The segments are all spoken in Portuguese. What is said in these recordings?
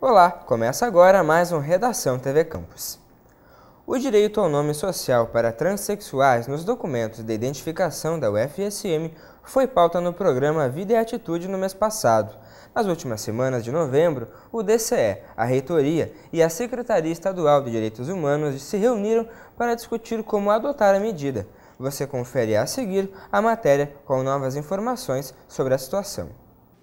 Olá, começa agora mais um Redação TV Campus. O direito ao nome social para transexuais nos documentos de identificação da UFSM foi pauta no programa Vida e Atitude no mês passado. Nas últimas semanas de novembro, o DCE, a Reitoria e a Secretaria Estadual de Direitos Humanos se reuniram para discutir como adotar a medida. Você confere a seguir a matéria com novas informações sobre a situação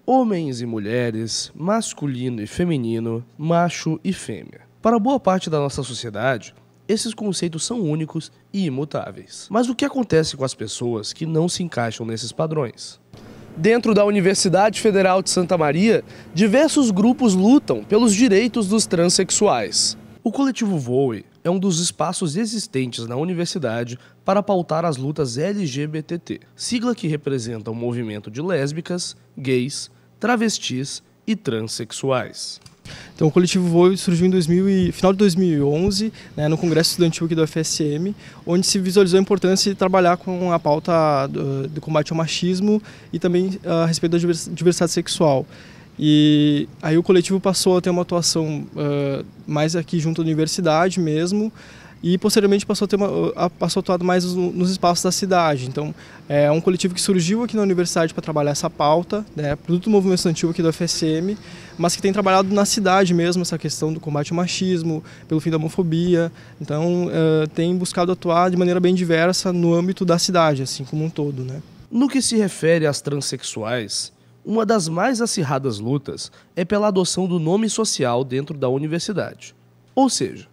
homens e mulheres, masculino e feminino, macho e fêmea. Para boa parte da nossa sociedade, esses conceitos são únicos e imutáveis. Mas o que acontece com as pessoas que não se encaixam nesses padrões? Dentro da Universidade Federal de Santa Maria, diversos grupos lutam pelos direitos dos transexuais. O coletivo Voe é um dos espaços existentes na universidade para pautar as lutas LGBT, sigla que representa o um movimento de lésbicas, gays, travestis e transexuais. Então, o Coletivo Voo surgiu em 2000 e, final de 2011, né, no Congresso Estudantil aqui do FSM, onde se visualizou a importância de trabalhar com a pauta do, do combate ao machismo e também uh, a respeito da diversidade sexual. E aí o coletivo passou a ter uma atuação uh, mais aqui junto à universidade mesmo, e posteriormente passou a, ter uma, passou a atuar mais nos espaços da cidade. Então, é um coletivo que surgiu aqui na universidade para trabalhar essa pauta, né, produto do movimento estudantil aqui do FSM, mas que tem trabalhado na cidade mesmo essa questão do combate ao machismo, pelo fim da homofobia. Então, é, tem buscado atuar de maneira bem diversa no âmbito da cidade, assim como um todo. Né. No que se refere às transexuais, uma das mais acirradas lutas é pela adoção do nome social dentro da universidade. Ou seja,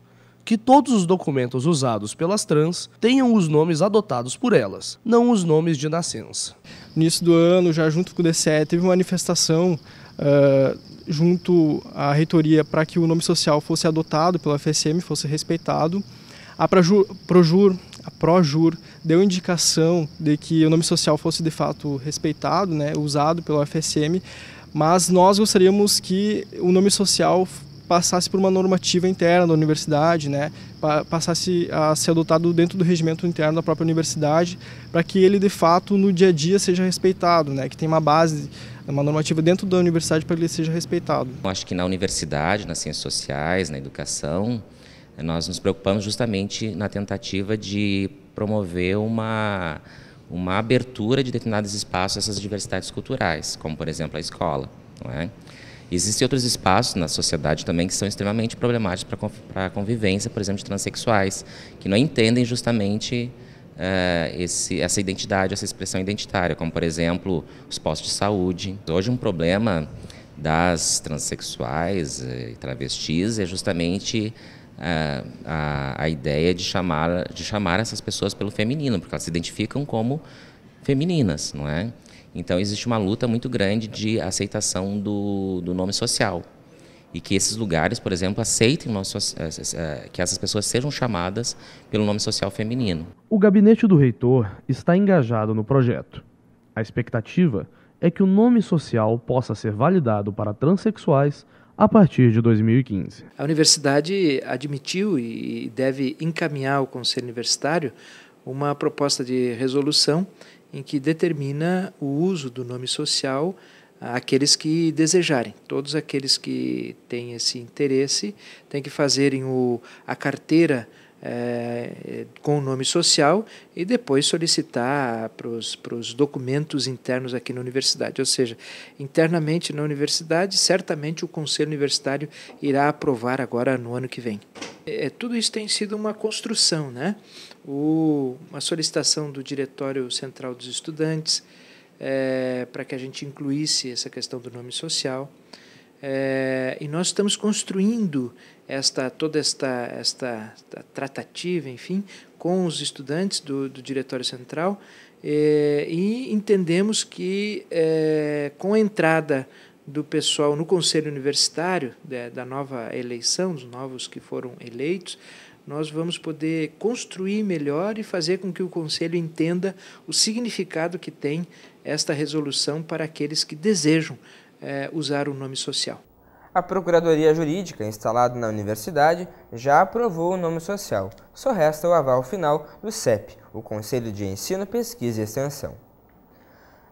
que todos os documentos usados pelas trans tenham os nomes adotados por elas, não os nomes de nascença. No início do ano, já junto com o DCE, teve uma manifestação uh, junto à reitoria para que o nome social fosse adotado pela FSM, fosse respeitado. A Prajur, Projur, a Projur deu indicação de que o nome social fosse de fato respeitado, né, usado pela FSM, mas nós gostaríamos que o nome social passasse por uma normativa interna da universidade, né, passasse a ser adotado dentro do regimento interno da própria universidade, para que ele de fato no dia a dia seja respeitado, né, que tenha uma base, uma normativa dentro da universidade para que ele seja respeitado. Eu acho que na universidade, nas ciências sociais, na educação, nós nos preocupamos justamente na tentativa de promover uma uma abertura de determinados espaços a essas diversidades culturais, como por exemplo a escola, não é? Existem outros espaços na sociedade também que são extremamente problemáticos para a convivência, por exemplo, de transexuais, que não entendem justamente uh, esse, essa identidade, essa expressão identitária, como, por exemplo, os postos de saúde. Hoje, um problema das transexuais eh, e travestis é justamente a, eh, a, a, ideia de chamar, de chamar essas pessoas pelo feminino, porque elas se identificam como femininas, não é? Então existe uma luta muito grande de aceitação do, do nome social e que esses lugares, por exemplo, aceitem nosso, eh, eh, eh, que essas pessoas sejam chamadas pelo nome social feminino. O gabinete do reitor está engajado no projeto. A expectativa é que o nome social possa ser validado para transexuais a partir de 2015. A universidade admitiu e deve encaminhar ao Conselho Universitário uma proposta de resolução em que determina o uso do nome social àqueles que desejarem. Todos aqueles que têm esse interesse têm que fazerem o, a carteira é, com o nome social e depois solicitar para os documentos internos aqui na universidade. Ou seja, internamente na universidade, certamente o Conselho Universitário irá aprovar agora no ano que vem. É, tudo isso tem sido uma construção, né? O, uma solicitação do Diretório Central dos Estudantes é, para que a gente incluísse essa questão do nome social. É, e nós estamos construindo esta toda esta, esta, esta tratativa, enfim, com os estudantes do, do Diretório Central é, e entendemos que é, com a entrada do pessoal no conselho universitário da, né, da nova eleição, dos novos que foram eleitos, nós vamos poder construir melhor e fazer com que o Conselho entenda o significado que tem esta resolução para aqueles que desejam é, usar o nome social. A Procuradoria Jurídica, instalada na Universidade, já aprovou o nome social. Só resta o aval final do CEP, o Conselho de Ensino, Pesquisa e Extensão.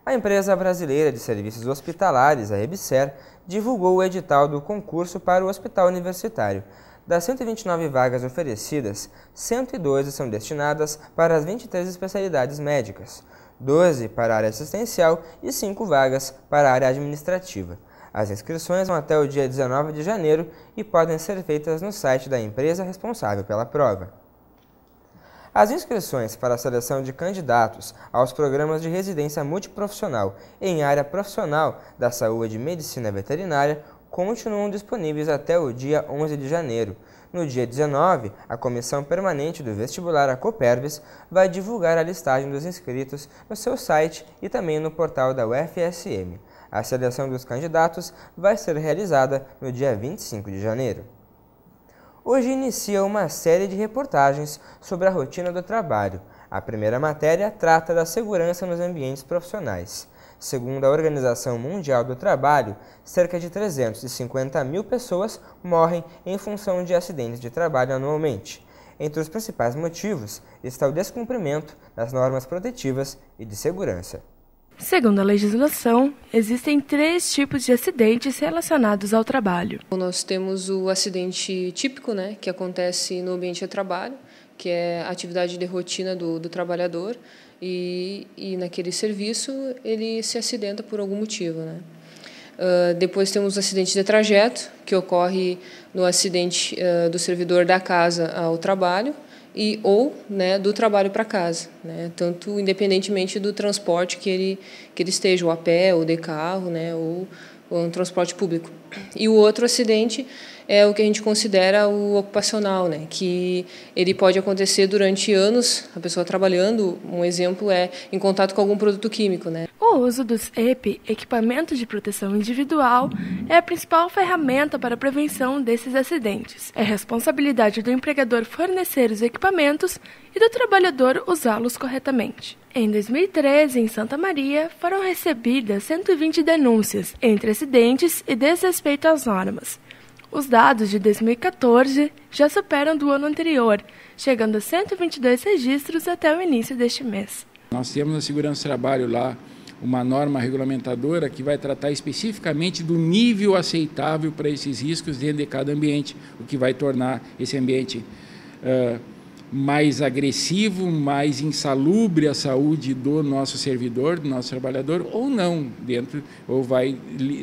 A empresa brasileira de serviços hospitalares, a EBSER, divulgou o edital do concurso para o Hospital Universitário. Das 129 vagas oferecidas, 112 são destinadas para as 23 especialidades médicas, 12 para a área assistencial e 5 vagas para a área administrativa. As inscrições vão até o dia 19 de janeiro e podem ser feitas no site da empresa responsável pela prova. As inscrições para a seleção de candidatos aos programas de residência multiprofissional em área profissional da saúde e medicina veterinária continuam disponíveis até o dia 11 de janeiro. No dia 19, a Comissão Permanente do Vestibular, a Coperves, vai divulgar a listagem dos inscritos no seu site e também no portal da UFSM. A seleção dos candidatos vai ser realizada no dia 25 de janeiro. Hoje inicia uma série de reportagens sobre a rotina do trabalho. A primeira matéria trata da segurança nos ambientes profissionais. Segundo a Organização Mundial do Trabalho, cerca de 350 mil pessoas morrem em função de acidentes de trabalho anualmente. Entre os principais motivos está o descumprimento das normas protetivas e de segurança. Segundo a legislação, existem três tipos de acidentes relacionados ao trabalho. Nós temos o acidente típico, né, que acontece no ambiente de trabalho, que é a atividade de rotina do, do trabalhador, e, e naquele serviço ele se acidenta por algum motivo. Né? Uh, depois temos o acidente de trajeto, que ocorre no acidente uh, do servidor da casa ao trabalho, e ou né, do trabalho para casa, né, tanto independentemente do transporte que ele que ele esteja, ou a pé, ou de carro, né, ou, ou um transporte público. E o outro acidente é o que a gente considera o ocupacional, né? que ele pode acontecer durante anos, a pessoa trabalhando, um exemplo é em contato com algum produto químico. Né? O uso dos EPI, equipamentos de proteção individual, é a principal ferramenta para a prevenção desses acidentes. É responsabilidade do empregador fornecer os equipamentos e do trabalhador usá-los corretamente. Em 2013, em Santa Maria, foram recebidas 120 denúncias entre acidentes e desesperados respeito às normas. Os dados de 2014 já superam do ano anterior, chegando a 122 registros até o início deste mês. Nós temos na Segurança do Trabalho lá uma norma regulamentadora que vai tratar especificamente do nível aceitável para esses riscos dentro de cada ambiente, o que vai tornar esse ambiente uh, mais agressivo, mais insalubre à saúde do nosso servidor, do nosso trabalhador, ou não dentro, ou vai,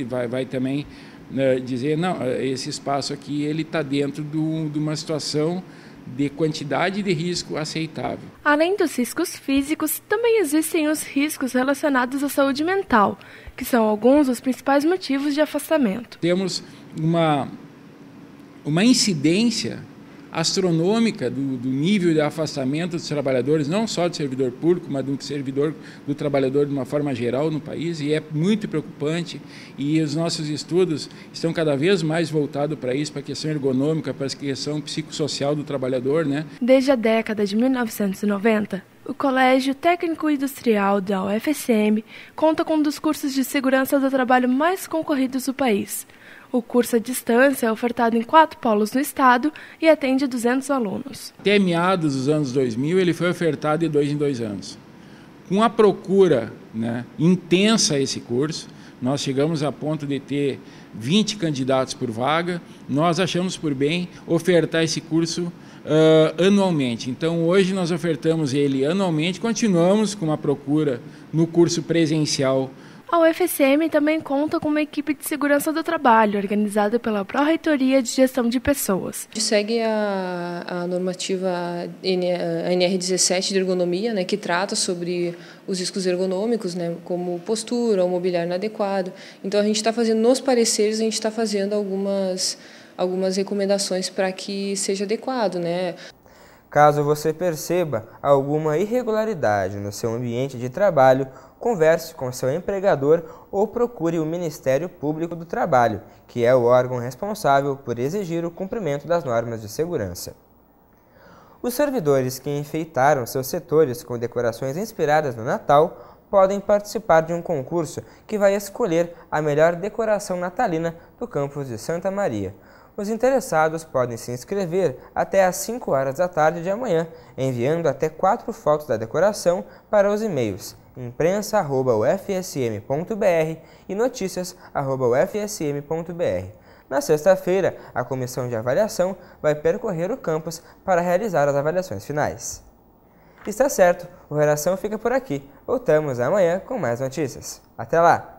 vai, vai também né, dizer, não, esse espaço aqui ele está dentro do, de uma situação de quantidade de risco aceitável. Além dos riscos físicos, também existem os riscos relacionados à saúde mental, que são alguns dos principais motivos de afastamento. Temos uma, uma incidência astronômica do, do, nível de afastamento dos trabalhadores, não só do servidor público, mas do servidor do trabalhador de uma forma geral no país, e é muito preocupante. E os nossos estudos estão cada vez mais voltados para isso, para a questão ergonômica, para a questão psicossocial do trabalhador. Né? Desde a década de 1990, o Colégio Técnico Industrial da UFSM conta com um dos cursos de segurança do trabalho mais concorridos do país o curso à distância é ofertado em quatro polos no estado e atende 200 alunos. Até meados dos anos 2000, ele foi ofertado de dois em dois anos. Com a procura né, intensa esse curso, nós chegamos a ponto de ter 20 candidatos por vaga, nós achamos por bem ofertar esse curso uh, anualmente. Então, hoje nós ofertamos ele anualmente, continuamos com uma procura no curso presencial a UFSM também conta com uma equipe de segurança do trabalho, organizada pela Pró-Reitoria de Gestão de Pessoas. A gente segue a, a normativa NR17 de ergonomia, né, que trata sobre os riscos ergonômicos, né, como postura, o mobiliário inadequado. Então, a gente está fazendo, nos pareceres, a gente está fazendo algumas, algumas recomendações para que seja adequado. Né. Caso você perceba alguma irregularidade no seu ambiente de trabalho, converse com seu empregador ou procure o Ministério Público do Trabalho, que é o órgão responsável por exigir o cumprimento das normas de segurança. Os servidores que enfeitaram seus setores com decorações inspiradas no Natal podem participar de um concurso que vai escolher a melhor decoração natalina do campus de Santa Maria. Os interessados podem se inscrever até às 5 horas da tarde de amanhã, enviando até 4 fotos da decoração para os e-mails imprensa.ufsm.br e notícias.ufsm.br. Na sexta-feira, a comissão de avaliação vai percorrer o campus para realizar as avaliações finais. Está certo, o Redação fica por aqui. Voltamos amanhã com mais notícias. Até lá!